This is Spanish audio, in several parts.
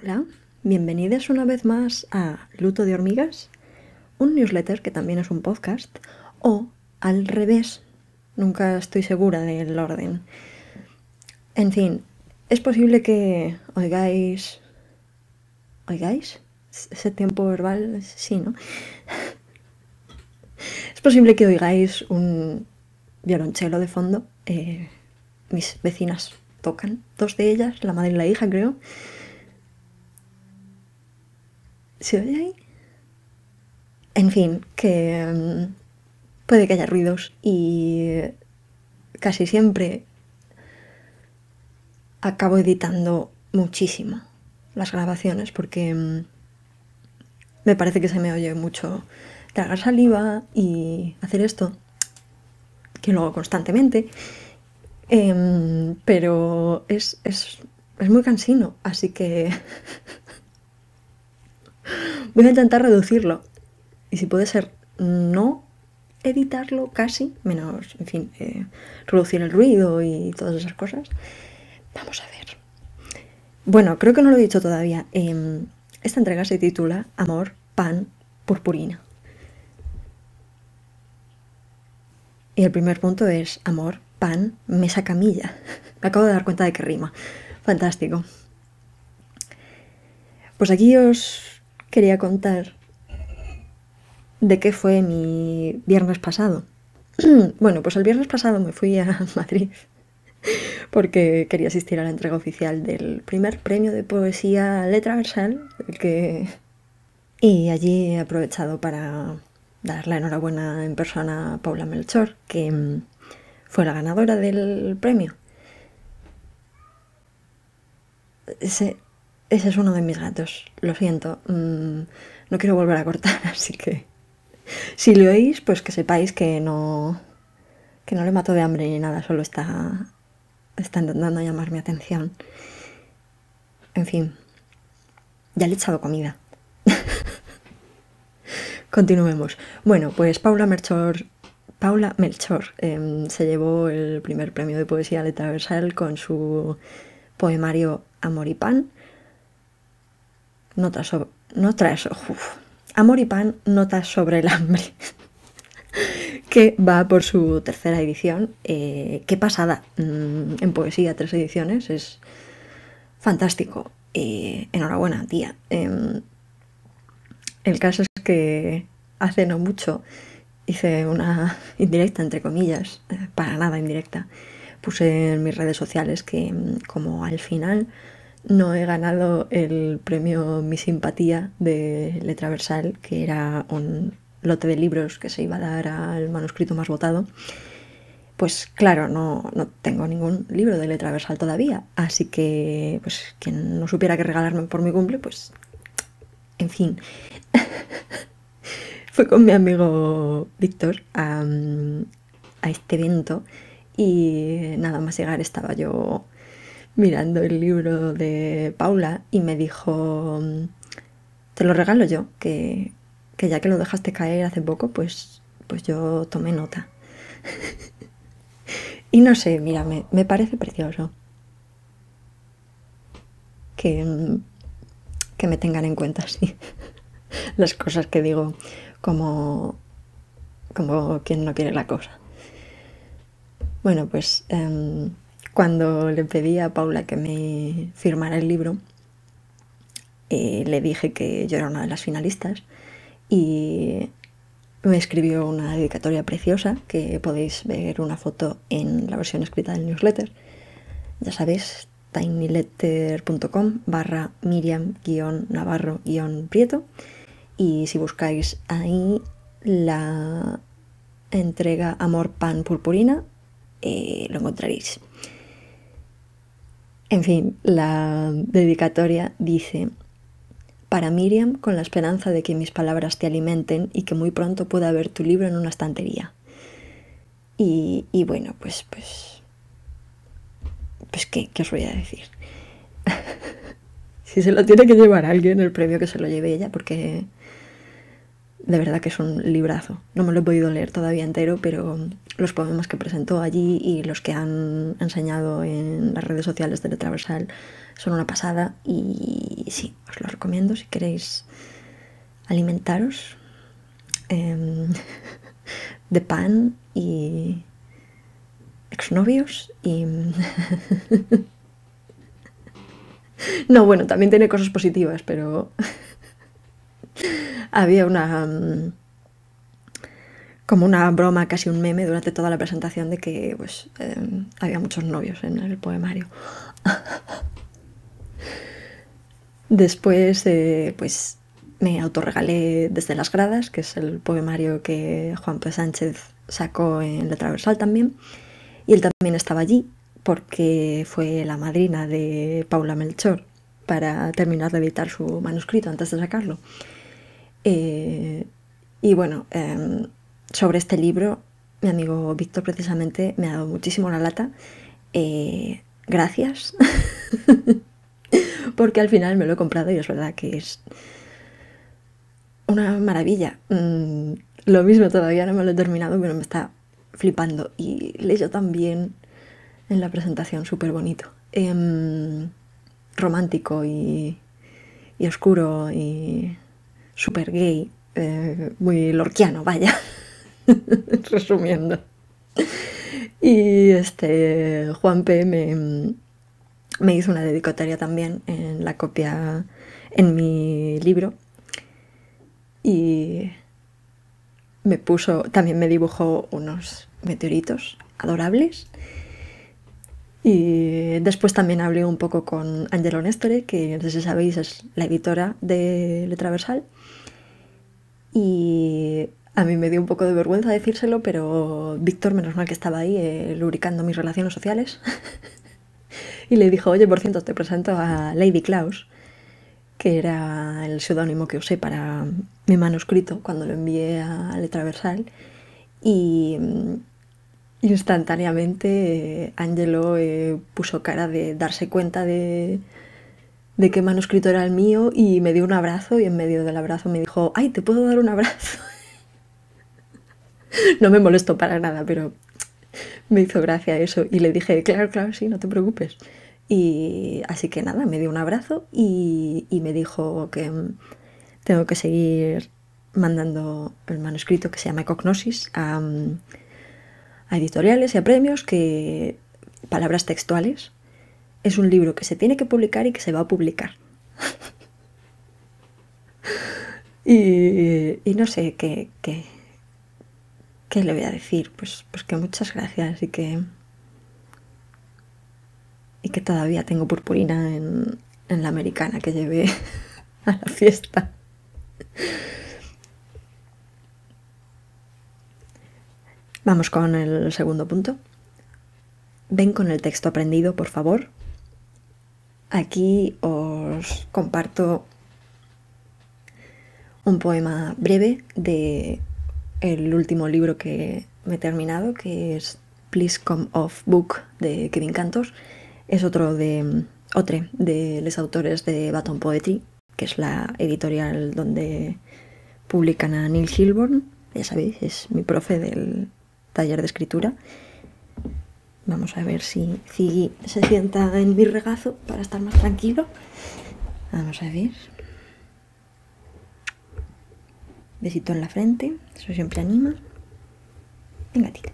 Hola, bienvenidos una vez más a Luto de Hormigas, un newsletter que también es un podcast, o al revés, nunca estoy segura del orden. En fin, es posible que oigáis... ¿Oigáis? Ese tiempo verbal, sí, ¿no? es posible que oigáis un violonchelo de fondo. Eh, mis vecinas tocan, dos de ellas, la madre y la hija creo. ¿Se oye ahí? En fin, que mm, puede que haya ruidos y casi siempre acabo editando muchísimo las grabaciones porque mm, me parece que se me oye mucho tragar saliva y hacer esto, que lo hago constantemente, em, pero es, es, es muy cansino, así que... Voy a intentar reducirlo. Y si puede ser no editarlo casi, menos, en fin, eh, reducir el ruido y todas esas cosas. Vamos a ver. Bueno, creo que no lo he dicho todavía. Em, esta entrega se titula Amor, Pan, Purpurina. Y el primer punto es Amor, Pan, Mesa, Camilla. Me acabo de dar cuenta de que rima. Fantástico. Pues aquí os quería contar de qué fue mi viernes pasado. bueno, pues el viernes pasado me fui a Madrid porque quería asistir a la entrega oficial del primer premio de poesía Letra Versal, que... Y allí he aprovechado para dar la enhorabuena en persona a Paula Melchor, que mm, fue la ganadora del premio. Ese... Ese es uno de mis gatos, lo siento. Mm, no quiero volver a cortar, así que si lo oís, pues que sepáis que no, que no le mato de hambre ni nada, solo está, está intentando llamar mi atención. En fin, ya le he echado comida. Continuemos. Bueno, pues Paula Melchor, Paula Melchor em, se llevó el primer premio de poesía letra versal con su poemario Amor y Pan notas sobre... traes amor y pan, notas sobre el hambre. que va por su tercera edición. Eh, qué pasada. Mm, en poesía, tres ediciones. Es fantástico. enhorabuena, tía. Em, el caso es que hace no mucho hice una indirecta, entre comillas, eh, para nada indirecta. Puse en mis redes sociales que mm, como al final no he ganado el premio Mi Simpatía de Letra Versal, que era un lote de libros que se iba a dar al manuscrito más votado. Pues claro, no, no tengo ningún libro de letra versal todavía, así que pues quien no supiera que regalarme por mi cumple, pues en fin. Fui con mi amigo Víctor a, a este evento y nada más llegar estaba yo mirando el libro de Paula y me dijo, te lo regalo yo, que, ya que lo dejaste caer hace poco, pues, pues yo tomé nota. y no sé, mira, me, parece precioso que, que me tengan en cuenta así las cosas que digo como, como quien no quiere la cosa. Bueno, pues... Em, cuando le pedí a Paula que me firmara el libro, eh, le dije que yo era una de las finalistas y me escribió una dedicatoria preciosa que podéis ver una foto en la versión escrita del newsletter. Ya sabéis, tinyletter.com barra miriam-navarro-prieto y si buscáis ahí la entrega Amor Pan Purpurina eh, lo encontraréis. En fin, la dedicatoria dice, para Miriam, con la esperanza de que mis palabras te alimenten y que muy pronto pueda ver tu libro en una estantería. Y, bueno, pues, pues, pues, ¿qué, qué os voy a decir? si se lo tiene que llevar alguien, el premio que se lo lleve ella, porque de verdad que es un librazo. No me lo he podido leer todavía entero, pero los poemas que presentó allí y los que han enseñado en las redes sociales de Letraversal son una pasada y sí, os lo recomiendo si queréis alimentaros em, de pan y exnovios y... no, bueno, también tiene cosas positivas, pero... Había una... como una broma, casi un meme durante toda la presentación de que pues, em, había muchos novios en el poemario. Después, eh, pues me autorregalé Desde las gradas, que es el poemario que Juan P. Sánchez sacó en la Traversal también. Y él también estaba allí porque fue la madrina de Paula Melchor para terminar de editar su manuscrito antes de sacarlo. Eh, y bueno, em, sobre este libro, mi amigo Víctor precisamente me ha dado muchísimo la lata. Eh, gracias, porque al final me lo he comprado y es verdad que es una maravilla. Mm, lo mismo todavía no me lo he terminado, pero me está flipando y leyo también en la presentación, súper bonito. Em, romántico y, y oscuro y súper gay, eh, muy lorquiano, vaya, resumiendo. Y este Juan P. Me, hizo una dedicatoria también en la copia en mi libro. Y me puso, también me dibujó unos meteoritos adorables. Y después también hablé un poco con Angelo Nestore, que no sé si sabéis es la editora de Letraversal. Y a mí me dio un poco de vergüenza decírselo, pero Víctor, menos mal que estaba ahí eh, lubricando mis relaciones sociales. y le dijo, oye, por cierto, te presento a Lady Klaus, que era el seudónimo que usé para mi manuscrito cuando lo envié a Letraversal. Y mm, instantáneamente eh, Angelo eh, puso cara de darse cuenta de de qué manuscrito era el mío y me dio un abrazo y en medio del abrazo me dijo, ay, ¿te puedo dar un abrazo? no me molestó para nada, pero me hizo gracia eso y le dije, claro, claro, sí, no te preocupes. Y así que nada, me dio un abrazo y, me dijo que mm, tengo que seguir mandando el manuscrito que se llama Cognosis a, mm, a editoriales y a premios que palabras textuales es un libro que se tiene que publicar y que se va a publicar. y, no sé qué, qué, le voy a decir. Pues, pues que muchas gracias y que, y que todavía tengo purpurina en, en la americana que llevé a la fiesta. Vamos con el segundo punto. Ven con el texto aprendido, por favor, Aquí os comparto un poema breve de el último libro que me he terminado, que es Please Come Off Book de Kevin Cantos. Es otro de de los autores de Baton Poetry, que es la editorial donde publican a Neil Hilborn. Ya sabéis, es mi profe del taller de escritura Vamos a ver si Ziggy se sienta en mi regazo para estar más tranquilo. Vamos a ver. Besito en la frente, eso siempre anima. Venga, tira.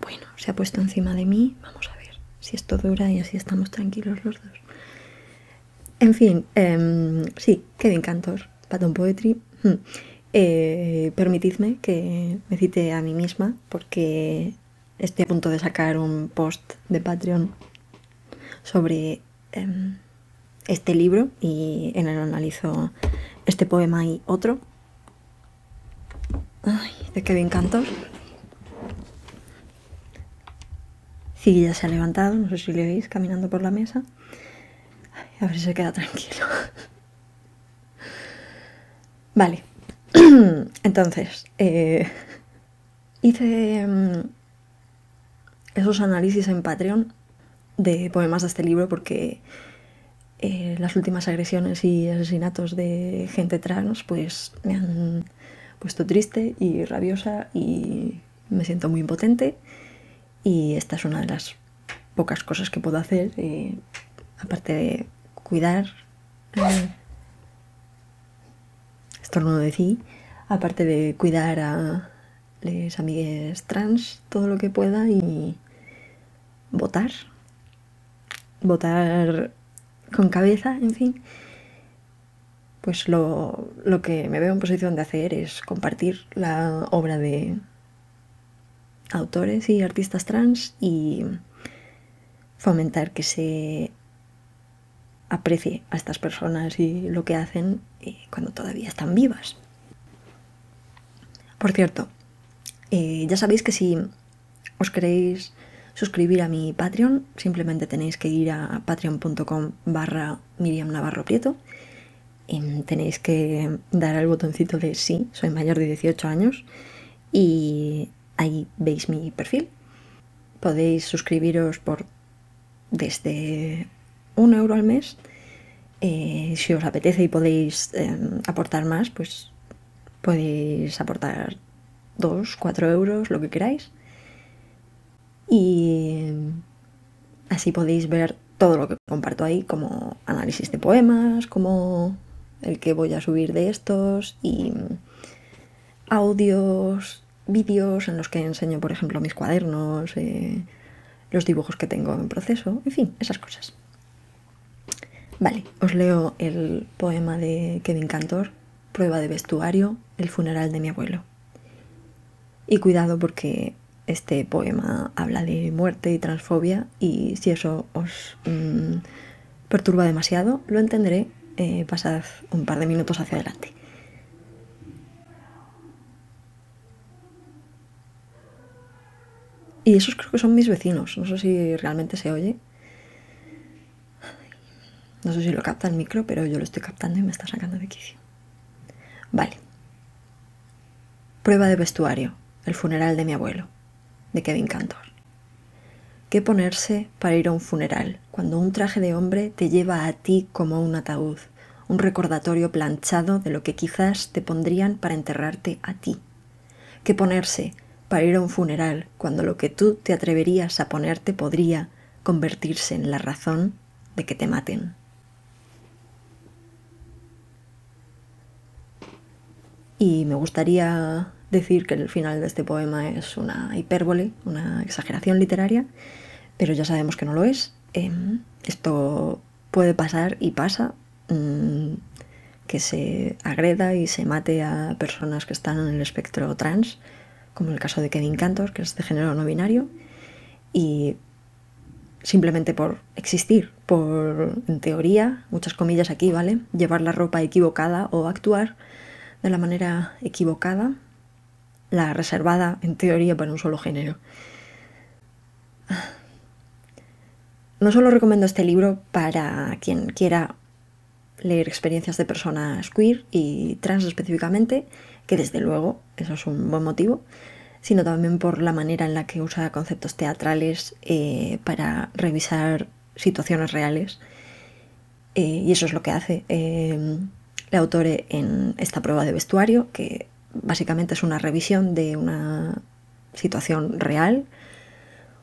Bueno, se ha puesto encima de mí. Vamos a ver si esto dura y así estamos tranquilos los dos. En fin, em, sí, Kevin Cantor, Patton Poetry. Hmm. Eh, permitidme que me cite a mí misma porque estoy a punto de sacar un post de Patreon sobre em, este libro y en él analizo este poema y otro Ay, de Kevin Cantor. Sí, ya se ha levantado, no sé si le oís caminando por la mesa. A ver si se queda tranquilo. Vale. Entonces, eh, hice mm, esos análisis en Patreon de poemas de este libro porque eh, las últimas agresiones y asesinatos de gente trans pues me han puesto triste y rabiosa y me siento muy impotente y esta es una de las pocas cosas que puedo hacer eh, aparte de cuidar. esto eh, estornudo de sí, aparte de cuidar a las amigos trans todo lo que pueda y votar, votar con cabeza, en fin, pues lo, lo que me veo en posición de hacer es compartir la obra de autores y artistas trans y fomentar que se aprecie a estas personas y lo que hacen eh, cuando todavía están vivas. Por cierto, eh, ya sabéis que si os queréis suscribir a mi Patreon, simplemente tenéis que ir a patreon.com barra Miriam Navarro Prieto. Y em, tenéis que dar al botoncito de sí, soy mayor de 18 años y ahí veis mi perfil. Podéis suscribiros por desde un euro al mes. Eh, si os apetece y podéis em, aportar más, pues podéis aportar dos, cuatro euros, lo que queráis. Y así podéis ver todo lo que comparto ahí, como análisis de poemas, como el que voy a subir de estos y audios, vídeos en los que enseño, por ejemplo, mis cuadernos, eh, los dibujos que tengo en proceso, en fin, esas cosas. Vale, os leo el poema de Kevin Cantor, Prueba de vestuario, el funeral de mi abuelo. Y cuidado porque este poema habla de muerte y transfobia y si eso os mm, perturba demasiado, lo entenderé. Eh, pasad un par de minutos hacia adelante. Y esos creo que son mis vecinos, no sé si realmente se oye. No sé si lo capta el micro, pero yo lo estoy captando y me está sacando de quicio. Vale. Prueba de vestuario. El funeral de mi abuelo, de Kevin Cantor. ¿Qué ponerse para ir a un funeral cuando un traje de hombre te lleva a ti como un ataúd, un recordatorio planchado de lo que quizás te pondrían para enterrarte a ti? ¿Qué ponerse para ir a un funeral cuando lo que tú te atreverías a ponerte podría convertirse en la razón de que te maten? Y me gustaría decir que el final de este poema es una hipérbole, una exageración literaria, pero ya sabemos que no lo es. Em, esto puede pasar y pasa, mm, que se agreda y se mate a personas que están en el espectro trans, como el caso de Kevin Cantor, que es de género no binario, y simplemente por existir, por, en teoría, muchas comillas aquí, ¿vale? Llevar la ropa equivocada o actuar de la manera equivocada, la reservada en teoría para un solo género. No solo recomiendo este libro para quien quiera leer experiencias de personas queer y trans específicamente, que desde luego eso es un buen motivo, sino también por la manera en la que usa conceptos teatrales eh, para revisar situaciones reales. Eh, y eso es lo que hace. Eh, Autore en esta prueba de vestuario, que básicamente es una revisión de una situación real,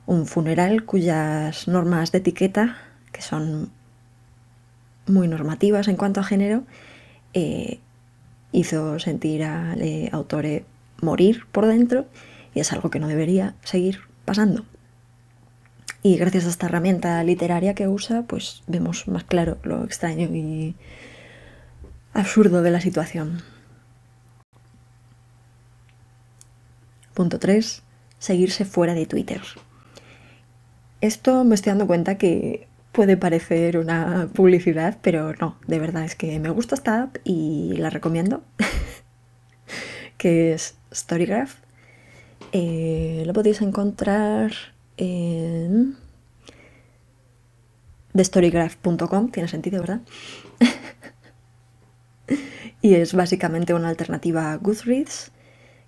un funeral cuyas normas de etiqueta, que son muy normativas en cuanto a género, eh, hizo sentir al eh, Autore morir por dentro y es algo que no debería seguir pasando. Y gracias a esta herramienta literaria que usa, pues vemos más claro lo extraño y absurdo de la situación. Punto 3. Seguirse fuera de Twitter. Esto me estoy dando cuenta que puede parecer una publicidad, pero no, de verdad es que me gusta esta app y la recomiendo, que es Storygraph. Eh, lo podéis encontrar en de tiene sentido, ¿verdad? y es básicamente una alternativa a Goodreads,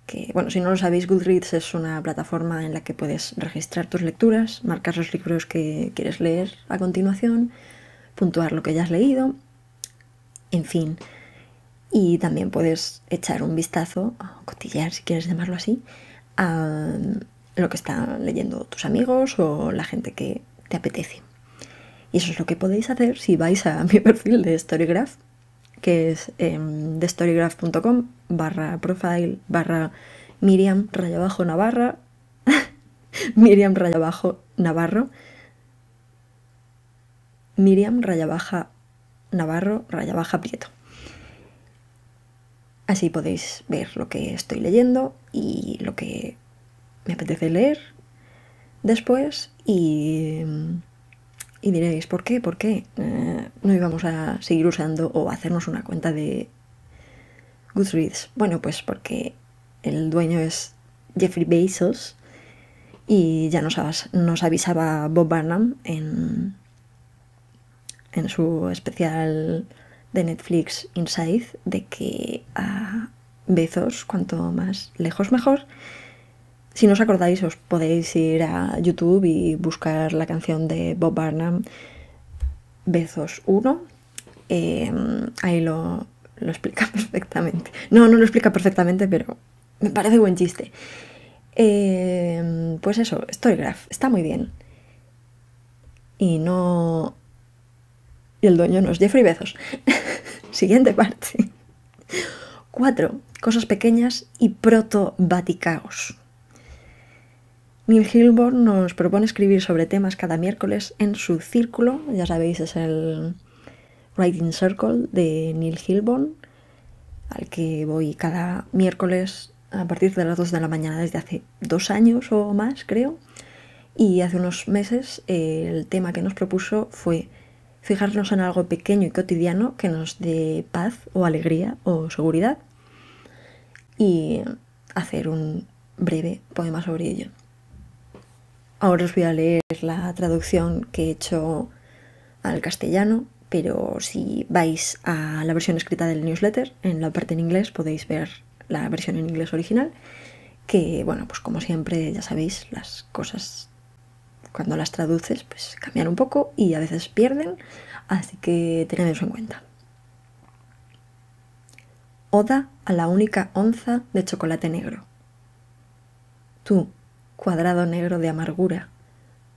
que, bueno, si no lo sabéis, Goodreads es una plataforma en la que puedes registrar tus lecturas, marcar los libros que quieres leer a continuación, puntuar lo que ya has leído, en fin. Y también puedes echar un vistazo, o cotillar si quieres llamarlo así, a lo que están leyendo tus amigos o la gente que te apetece. Y eso es lo que podéis hacer si vais a mi perfil de Storygraph que es em, thestorygraph.com barra profile barra Miriam rayabajo Navarra Miriam rayabajo Navarro Miriam raya Navarro raya Prieto. Así podéis ver lo que estoy leyendo y lo que me apetece leer después y em, y diréis, ¿por qué? ¿Por qué eh, no íbamos a seguir usando o hacernos una cuenta de Goodreads? Bueno, pues porque el dueño es Jeffrey Bezos y ya nos, avisaba Bob Barnum en, en su especial de Netflix Inside de que a Bezos cuanto más lejos mejor si no os acordáis, os podéis ir a YouTube y buscar la canción de Bob Barnum, Bezos 1. Em, ahí lo, explica perfectamente. No, no lo explica perfectamente, pero me parece buen chiste. Em, pues eso, Storygraph, está muy bien. Y no... Y el dueño no es Jeffrey Bezos. Siguiente parte. 4. Cosas pequeñas y proto-vaticaos. Neil Hilborn nos propone escribir sobre temas cada miércoles en su círculo, ya sabéis, es el Writing Circle de Neil Hilborn, al que voy cada miércoles a partir de las 2 de la mañana desde hace dos años o más, creo. Y hace unos meses el tema que nos propuso fue fijarnos en algo pequeño y cotidiano que nos dé paz o alegría o seguridad y hacer un breve poema sobre ello. Ahora os voy a leer la traducción que he hecho al castellano, pero si vais a la versión escrita del newsletter, en la parte en inglés podéis ver la versión en inglés original, que bueno, pues como siempre ya sabéis, las cosas cuando las traduces pues cambian un poco y a veces pierden, así que tened eso en cuenta. Oda a la única onza de chocolate negro. Tú, cuadrado negro de amargura,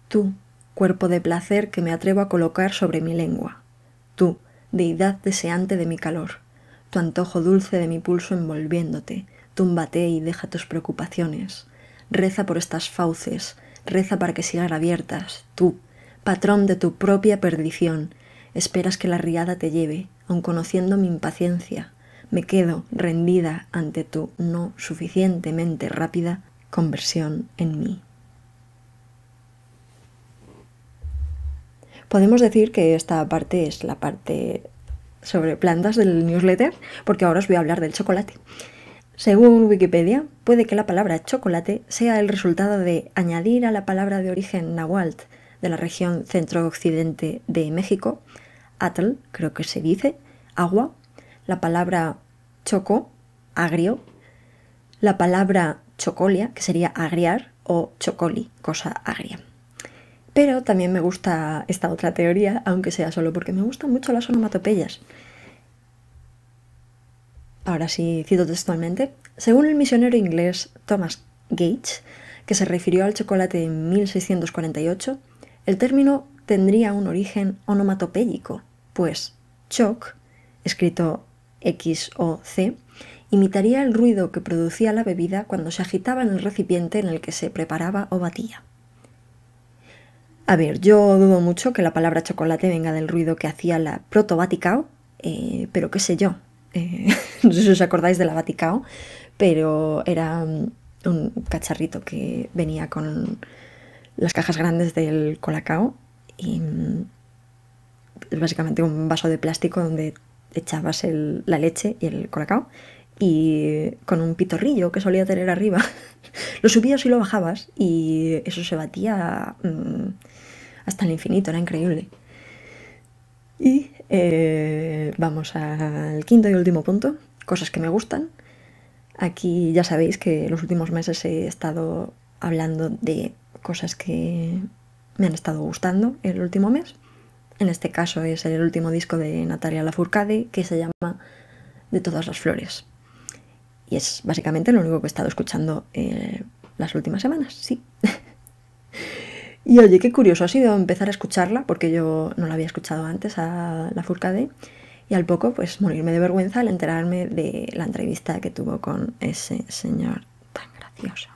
tú, cuerpo de placer que me atrevo a colocar sobre mi lengua, tú, deidad deseante de mi calor, tu antojo dulce de mi pulso envolviéndote, túmbate y deja tus preocupaciones, reza por estas fauces, reza para que sigan abiertas, tú, patrón de tu propia perdición, esperas que la riada te lleve, aun conociendo mi impaciencia, me quedo rendida ante tu no suficientemente rápida conversión en mí. Podemos decir que esta parte es la parte sobre plantas del newsletter, porque ahora os voy a hablar del chocolate. Según Wikipedia, puede que la palabra chocolate sea el resultado de añadir a la palabra de origen nahuatl de la región centro-occidente de México, atl, creo que se dice, agua, la palabra choco, agrio, la palabra chocolia, que sería agriar, o chocoli, cosa agria. Pero también me gusta esta otra teoría, aunque sea solo porque me gustan mucho las onomatopeyas. Ahora sí cito textualmente. Según el misionero inglés Thomas Gage, que se refirió al chocolate en 1648, el término tendría un origen onomatopéyico, pues choc, escrito X o C, imitaría el ruido que producía la bebida cuando se agitaba en el recipiente en el que se preparaba o batía. A ver, yo dudo mucho que la palabra chocolate venga del ruido que hacía la proto Vaticao, eh, pero qué sé yo. Eh, no sé si os acordáis de la Vaticao, pero era un cacharrito que venía con las cajas grandes del colacao es mm, básicamente un vaso de plástico donde echabas la leche y el colacao y con un pitorrillo que solía tener arriba, lo subías y lo bajabas y eso se batía mm, hasta el infinito, era increíble. Y eh, vamos al quinto y último punto, cosas que me gustan. Aquí ya sabéis que los últimos meses he estado hablando de cosas que me han estado gustando el último mes. En este caso es el último disco de Natalia Lafourcade que se llama De todas las flores. Y es básicamente lo único que he estado escuchando eh, las últimas semanas, sí. y oye, qué curioso ha sido empezar a escucharla, porque yo no la había escuchado antes a la Furcade, y al poco pues morirme de vergüenza al enterarme de la entrevista que tuvo con ese señor tan gracioso.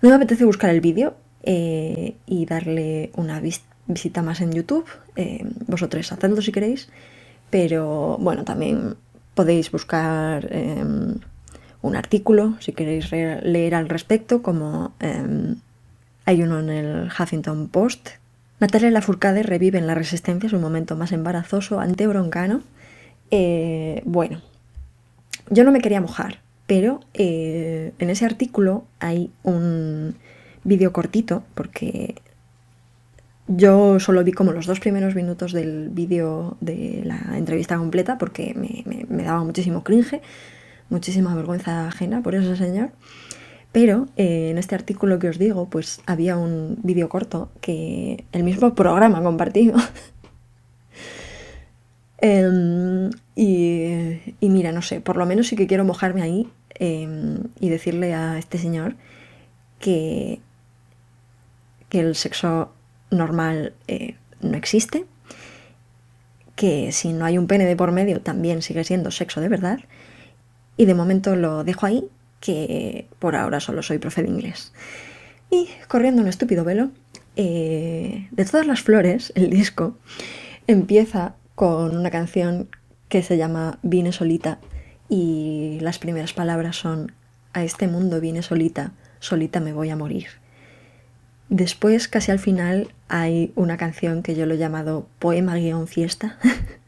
No me apetece buscar el vídeo eh, y darle una visita más en YouTube. Eh, vosotros hacedlo si queréis, pero bueno, también podéis buscar... Em, un artículo, si queréis leer al respecto, como em, hay uno en el Huffington Post. Natalia Lafourcade revive en la resistencia su momento más embarazoso ante Broncano. Eh, bueno, yo no me quería mojar, pero eh, en ese artículo hay un vídeo cortito, porque yo solo vi como los dos primeros minutos del vídeo de la entrevista completa, porque me daba muchísimo cringe muchísima vergüenza ajena por ese señor. Pero eh, en este artículo que os digo, pues había un vídeo corto que el mismo programa compartido. Em, y, mira, no sé, por lo menos sí que quiero mojarme ahí em, y decirle a este señor que, que el sexo normal eh, no existe, que si no hay un pene de por medio también sigue siendo sexo de verdad y de momento lo dejo ahí, que por ahora solo soy profe de inglés. Y corriendo un estúpido velo, eh, de todas las flores, el disco empieza con una canción que se llama Vine solita y las primeras palabras son A este mundo vine solita, solita me voy a morir. Después, casi al final, hay una canción que yo lo he llamado Poema-Fiesta,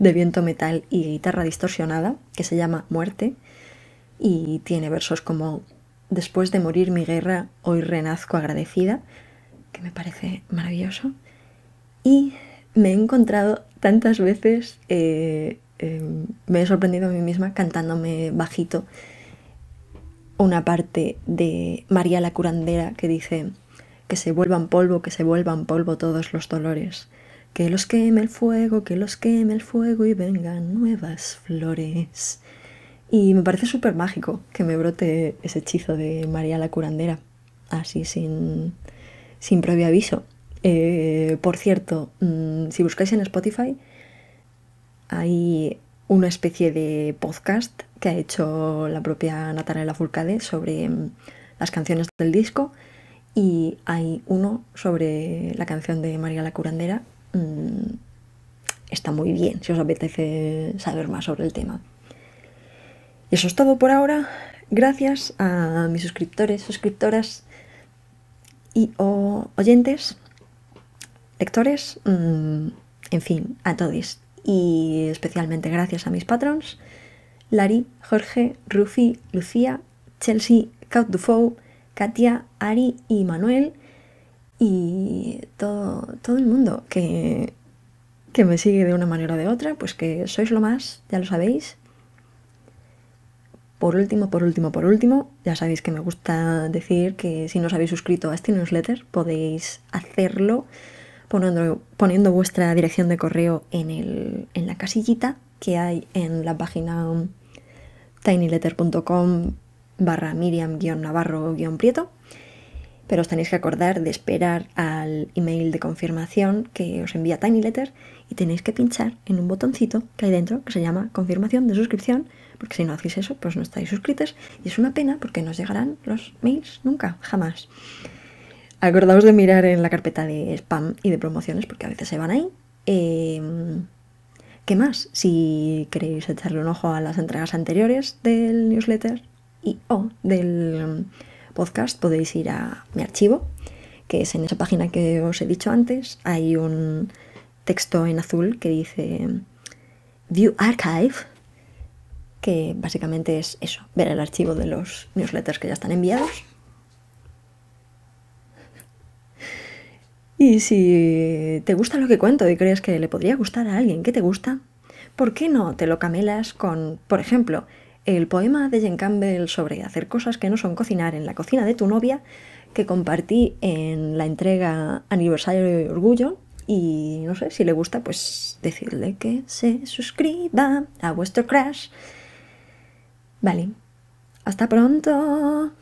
de viento metal y guitarra distorsionada, que se llama Muerte, y tiene versos como Después de morir mi guerra, hoy renazco agradecida, que me parece maravilloso. Y me he encontrado tantas veces, eh, eh, me he sorprendido a mí misma cantándome bajito una parte de María la curandera que dice que se vuelvan polvo, que se vuelvan polvo todos los dolores. Que los queme el fuego, que los queme el fuego y vengan nuevas flores. Y me parece súper mágico que me brote ese hechizo de María la curandera, así sin, sin previo aviso. Eh, por cierto, mm, si buscáis en Spotify, hay una especie de podcast que ha hecho la propia Natalia Fulcade sobre mm, las canciones del disco y hay uno sobre la canción de María la Curandera Mm, está muy bien si os apetece saber más sobre el tema. Y eso es todo por ahora. Gracias a mis suscriptores, suscriptoras y oyentes, lectores, mm, en fin, a todos. Y especialmente gracias a mis patrons, Lari, Jorge, Rufi, Lucía, Chelsea, Caut Dufou, Katia, Ari y Manuel y todo, el mundo que, me sigue de una manera o de otra, pues que sois lo más, ya lo sabéis. Por último, por último, por último, ya sabéis que me gusta decir que si no os habéis suscrito a este newsletter podéis hacerlo poniendo, vuestra dirección de correo en, el, en la casillita que hay en la página tinyletter.com barra miriam-navarro-prieto pero os tenéis que acordar de esperar al email de confirmación que os envía Tiny Letter y tenéis que pinchar en un botoncito que hay dentro que se llama confirmación de suscripción, porque si no hacéis eso, pues no estáis suscritos y es una pena porque no os llegarán los mails nunca, jamás. Acordaos de mirar en la carpeta de spam y de promociones porque a veces se van ahí. Em, ¿Qué más? Si queréis echarle un ojo a las entregas anteriores del newsletter y o del podcast podéis ir a mi archivo, que es en esa página que os he dicho antes. Hay un texto en azul que dice View Archive, que básicamente es eso, ver el archivo de los newsletters que ya están enviados. Y si te gusta lo que cuento y crees que le podría gustar a alguien que te gusta, ¿por qué no te lo camelas con, por ejemplo, el poema de Jen Campbell sobre hacer cosas que no son cocinar en la cocina de tu novia, que compartí en la entrega Aniversario de Orgullo. Y no sé, si le gusta, pues decirle que se suscriba a vuestro crash. Vale, hasta pronto.